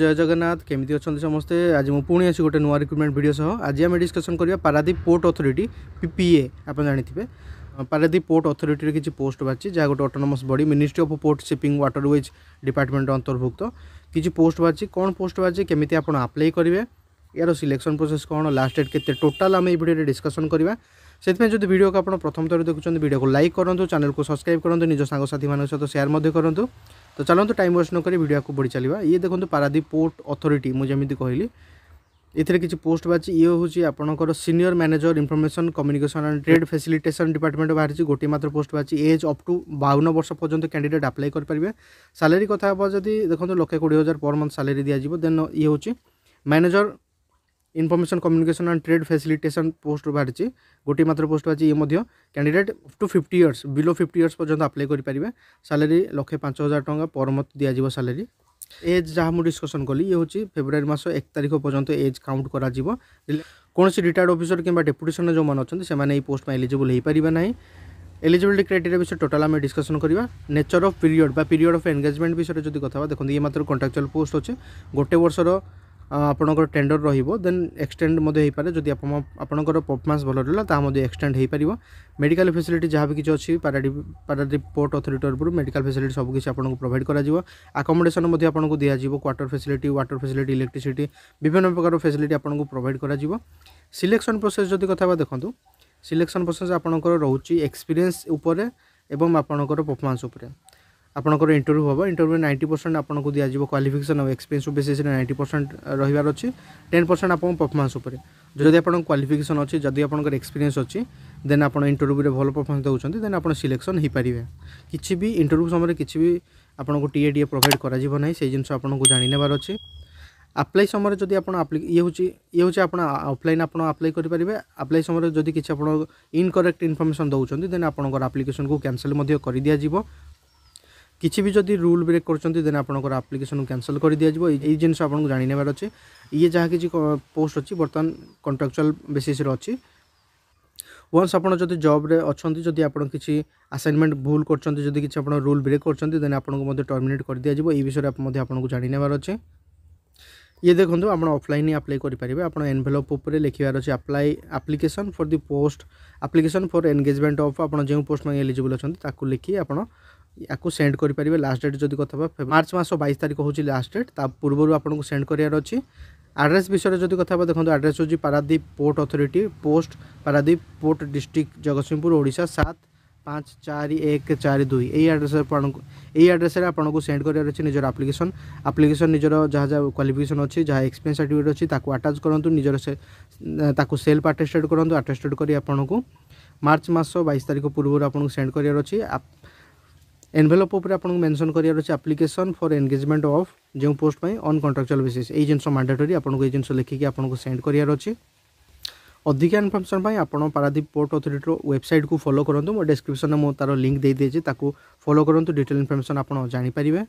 জয় জগন্নাথ কেমি অনেক সমস্তে আজ মু পুঁ আসি গোটে নয় রিক্রুটমেন্ট ভিডিও সহ আজ আমি ডিসকসন করা পারাদ্বীপ পোর্ট অথরিটি পিপিএ আপনার জাঁথিবে ପାରାଦୀପ ପୋର୍ଟ ଅଥରିଟିରେ କିଛି ପୋଷ୍ଟ ବାହାରିଛି ଯାହା ଗୋଟେ autonomous body ministry of port shipping waterways department ଅନ୍ତର୍ଭୁକ୍ତ କିଛି ପୋଷ୍ଟ ବାହାରିଛି କ'ଣ ପୋଷ୍ଟ ବାହାରିଛି କେମିତି ଆପଣ ଆପ୍ଲାଇ କରିବେ ইয়ার সিলেকশন प्रोसेस কোণ লাস্ট ডেট কেতে টোটাল আমি এই ভিডিওরে ডিসকসন করিবা সেপাই যদি ভিডিওকে আপনার প্রথম থর দেখুন ভিডিওকে লাইক করতু চ্যানেলকে সবসক্রাইব করতু নিজ সাংসাথী মান সহ সেয়ার করতু তো চলতু টাইম ওয়েস্ট নকি ভিডিও আকু বড়ি চালা ইয়ে দেখুন পারাদ্বীপ পোর্ট অথরিটি মু যেমি কহিলি এতে কিছু পোস্ট বাছি ইয়ে হচ্ছে আপনার senior manager information communication and trade facilitation department বাহারি গোটি মাত্র পোস্ট বাছি এজ অপ টু বাউন বর্ষ পর্যন্ত ক্যান্ডিডেট আপ্লাই করে পারবে স্যালারি কথা হব যদি দেখুন লক্ষে কোড়ি হাজার পর মন্থ স্যালারি দিয়া দেন ইয়ে হচ্ছে manager information communication and trade facilitation post বাহারিছি গোটি মাত্র পোস্ট বাহারিছি ইয়ে মধ্যে candidate to fifty years below fifty years পর্যন্ত আপ্লাই করে স্যালারি লক্ষে পাঁচ হাজার টাকা পর মত দিয়াযিব স্যালারি এজ যা মু ডিসকসন কলি ইয়ে হচ্ছে ফেব্রুয়ারি মাস এক তারিখ পর্যন্ত এজ কাউন্ট করা কোণী রিটায়ার্ড অফিসর কিংবা ডেপুটেসনের যে অনেক সে এই পোস্ট এলিজিবল হয়ে পারে না এলিজিবিলিটি ক্রাইটেরিয়া বিষয়ে টোটাল আমি ডিসকসন করা নেচর অফ পিরিয়ড বা পিরিয়ড অফ এনগেজমেন্ট বিষয়ে যদি কথা হওয়া দেখুন ইয়ে মাত্র কন্ট্রাকচুয়াল পোস্ট অছে গোটে বর্ষর ଆପଣଙ୍କର ଟେଣ୍ଡର ରହିବ ଦେନ୍ ଏକ୍ସଟେଣ୍ଡ ମଧ୍ୟ ହୋଇପାରେ ଯଦି ଆପଣ ଆପଣଙ୍କର ପରଫର୍ମାନ୍ସ ଭଲ ରହିଲା ତାହା ମଧ୍ୟ ଏକ୍ସଟେଣ୍ଡ ହୋଇପାରିବ ମେଡ଼ିକାଲ ଫେସିଲିଟି ଯାହା ବି କିଛି ଅଛି ପାରାଦ୍ୱୀପ ପାରାଦ୍ୱୀପ ପୋର୍ଟ ଅଥରିଟି ତରଫରୁ ମେଡ଼ିକାଲ ଫେସିଲିଟି ସବୁକିଛି ଆପଣଙ୍କୁ ପ୍ରୋଭାଇଡ଼ କରାଯିବ ଆକୋମୋଡେସନ୍ ମଧ୍ୟ ଆପଣଙ୍କୁ ଦିଆଯିବ quarter facility water facility electricity ବିଭିନ୍ନ ପ୍ରକାର ଫେସିଲିଟି ଆପଣଙ୍କୁ ପ୍ରୋଭାଇଡ଼ କରାଯିବ ସିଲେକ୍ସନ୍ ପ୍ରୋସେସ୍ ଯଦି କଥା ହେବା ଦେଖନ୍ତୁ ସିଲେକ୍ସନ୍ ପ୍ରୋସେସ୍ ଆପଣଙ୍କର ରହୁଛି ଏକ୍ସପିରିଏନ୍ସ ଉପରେ ଏବଂ ଆପଣଙ୍କର ପରଫର୍ମାନ୍ସ ଉପରେ আপনার ইন্টরভ্যু হব ইন্টরভ্যু নাইন্টি পরসেন্ট আপনার দিয়াযিব কোয়ালিফিকেশন আর এক্সপিরিয়েন্স বেসিসে নাইন্টি পরসেন্ট রহবার অছি টেন পরসেন্ট আপনার পরফরমান্স উপরে যদি আপনার কোয়ালিফিকেশন অছি যদি আপনার এক্সপিরিয়েন্স অছি দেন আপনার ইন্টরভ্যুরে ভালো পরফরমান্স দেওয়া দেন আপনার সিলেকশন হয়ে পারে কিছু বি ইন্টরভ্যু সময় কিছু বি আপনার টিএ ডিএ প্রোভাইড করা না সেই জিনিস আপনার জাণিনেবার অছি আপ্লাই সময় যদি আপনার ইয়ে হচ্ছে ইয়ে হচ্ছে আপনার অফলাইন আপনার আপ্লাই করে পেয়ে আপ্লাই সময় যদি কিছু আপনার ইনকরেক্ট ইনফরমেসন দেন আপনার আপ্লিকেসন কু ক্যানসেল করে দিয়ে যাব କିଛି যদি রুল ব্রেক করছেন দেন আপনার ଆପଣଙ୍କର ক্যানসেল করে দিয়ে এই জিনিস আপনার জাঁ নেবার ଇଏ ইয়ে যা কিছু পোস্ট ବର୍ତ୍ତମାନ କଣ୍ଟ୍ରାକ୍ଚୁଆଲ୍ ବେସିସ୍ରେ ଅଛି ওয়ান্স আপনার যদি জব্রে অনেক যদি আপনার কিছু আসাইনমেন্ট ভুল করছেন যদি কিছু আপনার রুল ব্রেক করছেন দেন আপনার টর্মিনেট করে দিয়ে এই বিষয়ে আপনার জাঁ নেবার অছে ইয়ে দেখুন আপনার অফলাইন আপ্লাই করে পেয়ে আপনার এনভেলপ উপরে লিখবার অছে apply application for the post application for engagement of আপনার যে পোস্ট এলিজিবল অনেক তাকে লিখি আপনার ୟାକୁ ସେଣ୍ଡ କରିପାରିବେ ଲାଷ୍ଟ ଡେଟ୍ ଯଦି କଥା ହେବା ମାର୍ଚ୍ଚ ମାସ ବାଇଶ ତାରିଖ ହେଉଛି ଲାଷ୍ଟ ଡେଟ୍ ତା ପୂର୍ବରୁ ଆପଣଙ୍କୁ ସେଣ୍ଡ କରିବାର ଅଛି ଆଡ୍ରେସ୍ ବିଷୟରେ ଯଦି କଥା ହେବା ଦେଖନ୍ତୁ ଆଡ୍ରେସ୍ ହେଉଛି Paradip port authority post Paradip port district Jagatsinghpur Odisha ସାତ ପାଞ୍ଚ ଚାରି ଏକ ଚାରି ଦୁଇ ଏଇ ଆଡ୍ରେସ୍ରେ ଆପଣଙ୍କୁ ଏଇ ଆଡ୍ରେସ୍ରେ ଆପଣଙ୍କୁ ସେଣ୍ଡ କରିବାର ଅଛି ନିଜର ଆପ୍ଲିକେସନ୍ ଆପ୍ଲିକେସନ୍ ନିଜର ଯାହା ଯାହା କ୍ୱାଲିଫିକେସନ୍ ଅଛି ଯାହା ଏକ୍ସପିରିଏନ୍ସ ସାର୍ଟିଫିକେଟ୍ ଅଛି ତାକୁ ଆଟାଚ୍ କରନ୍ତୁ ନିଜର ସେ ତାକୁ ସେଲ୍ଫ ଆଟେଷ୍ଟେଡ଼୍ କରନ୍ତୁ ଆଟେଷ୍ଟେଡ଼୍ କରି ଆପଣଙ୍କୁ ମାର୍ଚ୍ଚ ମାସ ବାଇଶ ତାରିଖ ପୂର୍ବରୁ ଆପଣଙ୍କୁ ସେଣ୍ଡ କରିବାର ଅଛି ଏନଭେଲପ୍ ଉପରେ ଆପଣଙ୍କୁ ମେନସନ୍ କରିବାର ଅଛି ଆପ୍ଲିକେସନ୍ ଫର୍ ଏନଗେଜମେଣ୍ଟ ଅଫ୍ ଯେଉଁ ପୋଷ୍ଟ ପାଇଁ ଅନ୍ କଣ୍ଟ୍ରାକ୍ଚୁଆଲ୍ ବେସିସ୍ ଏଇ ଜିନିଷ ମାଣ୍ଡାଟୋରୀ ଆପଣଙ୍କୁ ଏଇ ଜିନିଷ ଲେଖିକି ଆପଣଙ୍କୁ ସେଣ୍ଡ କରିବାର ଅଛି ଅଧିକା ଇନଫର୍ମେସନ୍ ପାଇଁ ଆପଣ ପାରାଦୀପ ପୋର୍ଟ ଅଥରିଟିର ୱେବସାଇଟ୍କୁ ଫଲୋ କରନ୍ତୁ ମୋ ଡେସ୍କ୍ରିପ୍ସନ୍ରେ ମୁଁ ତା'ର ଲିଙ୍କ୍ ଦେଇଦେଇଛି ତାକୁ ଫଲୋ କରନ୍ତୁ ଡିଟେଲ୍ ଇନଫର୍ମେସନ୍ ଆପଣ ଜାଣିପାରିବେ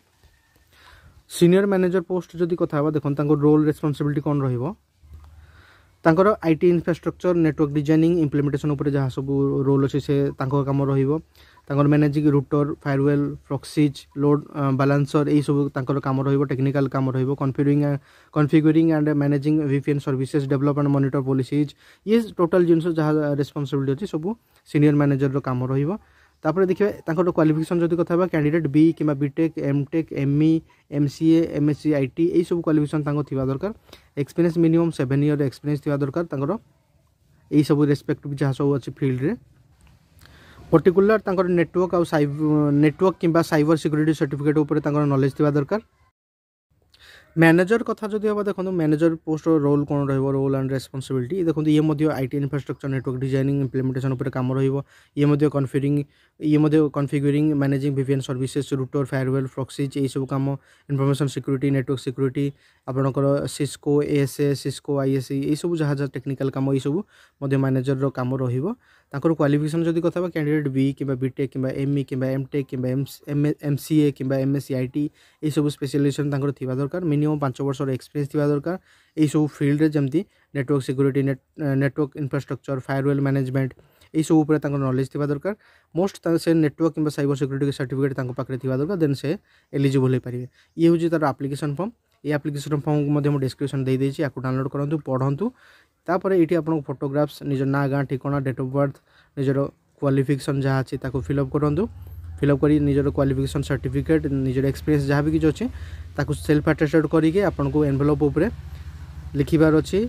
ସିନିୟର ମ୍ୟାନେଜର ପୋଷ୍ଟ ଯଦି କଥା ହେବା ଦେଖନ୍ତୁ ତାଙ୍କ ରୋଲ୍ ରେସ୍ପନ୍ସିବିଲିଟି କ'ଣ ରହିବ ତାଙ୍କର I T infrastructure network designing implementation ଉପରେ ଯାହା ସବୁ ରୋଲ୍ ଅଛି ସେ ତାଙ୍କ କାମ ରହିବ ତାଙ୍କର ମ୍ୟାନେଜିଂ ରୁଟର ଫାୟାରୱେଲ୍ ପ୍ରକ୍ସିଜ୍ ଲୋଡ୍ ବାଲାନ୍ସର ଏଇସବୁ ତାଙ୍କର କାମ ରହିବ ଟେକ୍ନିକାଲ୍ କାମ ରହିବ configuring configuring and managing VPN services develop and monitor policies ଇଏ ଟୋଟାଲ୍ ଜିନିଷ ଯାହା ରେସ୍ପନ୍ସିବିଲିଟି ଅଛି ସବୁ ସିନିୟର ମ୍ୟାନେଜରର କାମ ରହିବ ତାପରେ ଦେଖିବା ତାଙ୍କର କ୍ୱାଲିଫିକେସନ୍ ଯଦି କଥା ହେବା କ୍ୟାଣ୍ଡିଡେଟ୍ ବି କିମ୍ବା BTech MTech ME MCA MSc IT ଏଇସବୁ କ୍ୱାଲିଫିକେସନ୍ ତାଙ୍କ ଥିବା ଦରକାର experience minimum seven year experience ଥିବା ଦରକାର ତାଙ୍କର ଏଇସବୁ ରେସ୍ପେକ୍ଟ ବି ଯାହା ସବୁ ଅଛି ଫିଲ୍ଡରେ पर्टिकुलर तर नेटवर्क आउ नेटवर्क किंवा साइबर सिक्युरीटी सर्टिफिकेट उपरे तर नलेज थांबा दरकार ମ୍ୟାନେଜର କଥା ଯଦି ହେବ ଦେଖନ୍ତୁ ମ୍ୟାନେଜର ପୋଷ୍ଟର ରୋଲ୍ କ'ଣ ରହିବ ରୋଲ୍ ଆଣ୍ଡ ରେସ୍ପନ୍ସିବିଲିଟି ଦେଖନ୍ତୁ ଇଏ ମଧ୍ୟ I T infrastructure network designing implementation ଉପରେ କାମ ରହିବ ଇଏ ମଧ୍ୟ କନଫିଗରିଂ ଇଏ ମଧ୍ୟ କନଫିଗରିଂ ମ୍ୟାନେଜିଂ ଭିଭିଏନ୍ ସର୍ଭିସେସ୍ ରୁଟର ଫାୟାରୱେଲ୍ ଫ୍ରକ୍ସିଜ୍ ଏହିସବୁ କାମ ଇନଫର୍ମେସନ୍ ସିକ୍ୟୁରିଟି ନେଟୱାର୍କ ସିକ୍ୟୁରିଟି ଆପଣଙ୍କର ସିସ୍କୋ ଏଏସ୍ଏ ସିସ୍କୋ ଆଇଏସ୍ସି ଏହିସବୁ ଯାହା ଯାହା ଟେକ୍ନିକାଲ୍ କାମ ଏହିସବୁ ମଧ୍ୟ ମ୍ୟାନେଜରର କାମ ରହିବ তাঁর কোয়ালিফিকেসন যদি কথা হবা ক্যান্ডিডেট বি কিংবা বিটেক কিংবা এমই কিংবা এমটেক কিংবা এমসিএ কিংবা এমএসসি আইটি এইসব স্পেশালাইজেসন তাঁর থাকা দরকার মিনিমম পাঁচ বর্ষর এক্সপিরিয়েন্স থাকা দরকার এইসব ফিল্ডে যেমতি network security network infrastructure firewall management এইসব উপরে তাঁর নলেজ থাকা দরকার মোস্ট সে নেটওয়ার্ক কিংবা সাইবর সিকুরিটি সার্টিফিকেট তাঁর পাখে থাকা দরকার দেন সে এলিজিবল হয়ে পারে ইয়ে হচ্ছে তার আপ্লিকেসন ফর্ম এই ଆପ୍ଲିକେସନ୍ ଫର୍ମକୁ ମଧ୍ୟ ମୁଁ ଡିସ୍କ୍ରିପ୍ସନ୍ ଦେଇଦେଇଛି ଆକୁ ଡାଉନଲୋଡ଼୍ କରନ୍ତୁ ପଢ଼ନ୍ତୁ ତାପରେ ଏଇଠି ଆପଣଙ୍କୁ ଫଟୋଗ୍ରାଫ୍ସ ନିଜ ନାଁ ଗାଁ ଠିକଣା ଡେଟ୍ ଅଫ୍ ବର୍ଥ ନିଜର କ୍ୱାଲିଫିକେସନ୍ ଯାହା ଅଛି ତାକୁ ଫିଲ୍ଅପ୍ କରନ୍ତୁ ফিলআপ করি নিজের কোয়ালিফিকেসন সার্টিফিকেট নিজের এক্সপিরিয়েন্স যা বি কিছু অছে তাকে সেলফ আটেস্টেড করিকি আপনার এনভেলপ উপরে লিখবার অছে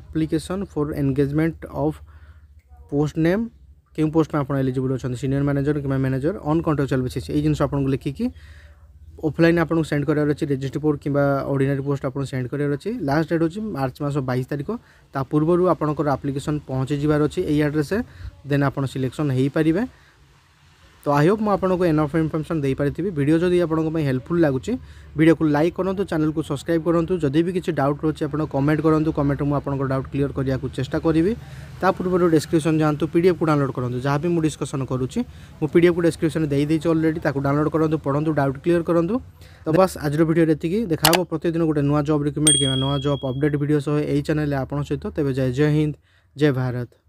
application for engagement of post name কেউ পোস্ট আপনার এলিজিবল অনেক সিনিয়র ম্যানেজর কিংবা ম্যানেজর অন কন্ট্রাকচুয়াল বেসিস এই জিনিস আপনার লিখিকি অফলাইন আপনার সেন্ড করার অছে রেজিস্ট্রি পোর্ট কিংবা অর্ডিনারি পোস্ট আপনার সেন্ড করার অছে লাস্ট ডেট হচ্ছে মার্চ মাস বাইশ তারিখ তা পূর্বর আপনার আপ্লিকেসন পৌঁছে যাবার অছে এই আড্রেসে দেন আপনার সিলেকশন হয়ে পারে তো ଆଇ ହୋପ୍ ମୁଁ ଆପଣଙ୍କୁ ଏନଫ୍ ଇନଫର୍ମେସନ୍ ଦେଇପାରିଥିବି ଭିଡ଼ିଓ ଯଦି ଆପଣଙ୍କ ପାଇଁ ହେଲ୍ପଫୁଲ୍ ଲାଗୁଛି ଭିଡ଼ିଓକୁ ଲାଇକ୍ କରନ୍ତୁ ଚ୍ୟାନେଲକୁ ସବସ୍କ୍ରାଇବ୍ କରନ୍ତୁ ଯଦି ବି କିଛି ଡାଉଟ୍ ରହୁଛି ଆପଣ କମେଣ୍ଟ କରନ୍ତୁ କମେଣ୍ଟରେ ମୁଁ ଆପଣଙ୍କ ଡାଉଟ୍ କ୍ଲିୟର କରିବାକୁ ଚେଷ୍ଟା କରିବି ତା ପୂର୍ବରୁ ଡେସ୍କ୍ରିପସନ୍ ଯାଆନ୍ତୁ ପିଡ଼ିଏଫ୍କୁ ଡାଉନଲୋଡ଼୍ କରନ୍ତୁ ଯାହା ବି ମୁଁ ଡିସ୍କସନ୍ କରୁଛି ମୁଁ ପିଡ଼ିଏଫ୍କୁ ଡେସ୍କ୍ରିପସନ୍ ଦେଇଦେଇଛି ଅଲରେଡ଼ି ତାକୁ ଡାଉନଲୋଡ଼୍ କରନ୍ତୁ ପଢ଼ନ୍ତୁ ଡାଉଟ୍ କ୍ଲିୟର କରନ୍ତୁ ତ ବାସ୍ ଆଜିର ଭିଡ଼ିଓରେ ଏତିକି ଦେଖାହେବ ପ୍ରତିଦିନ ଗୋଟେ ନୂଆ ଜବ୍ ରିକ୍ରୁଟମେଣ୍ଟ କିମ୍ବା ନୂଆ ଜବ୍ ଅପଡ଼େଟ୍ ଭିଡ଼ିଓ ସହ ଏହି ଚ୍ୟାନେଲରେ ଆପଣଙ୍କ ସହିତ ତେବେ ଜୟ ଜୟ ହିନ୍ଦ ଜୟ ଭାରତ